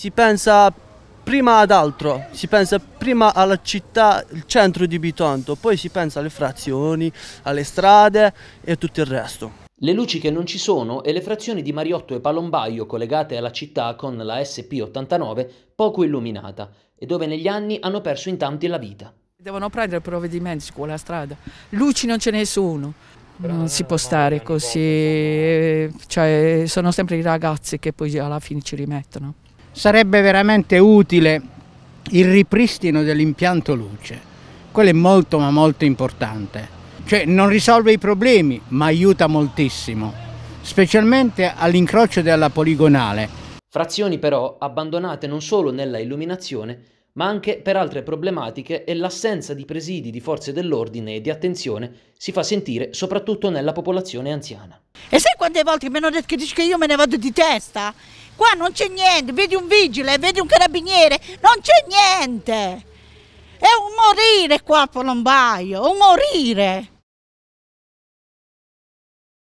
Si pensa prima ad altro, si pensa prima alla città, il centro di Bitonto, poi si pensa alle frazioni, alle strade e a tutto il resto. Le luci che non ci sono e le frazioni di Mariotto e Palombaio collegate alla città con la SP89 poco illuminata e dove negli anni hanno perso in tanti la vita. Devono prendere provvedimenti su quella strada, luci non ce ne sono. Non si può stare così, eh, cioè, sono sempre i ragazzi che poi alla fine ci rimettono sarebbe veramente utile il ripristino dell'impianto luce. Quello è molto ma molto importante. Cioè non risolve i problemi ma aiuta moltissimo, specialmente all'incrocio della poligonale. Frazioni però abbandonate non solo nella illuminazione ma anche per altre problematiche e l'assenza di presidi di forze dell'ordine e di attenzione si fa sentire soprattutto nella popolazione anziana. E sai quante volte mi hanno detto che dici che io me ne vado di testa? qua non c'è niente, vedi un vigile, vedi un carabiniere, non c'è niente. È un morire qua a Polombaio, un morire.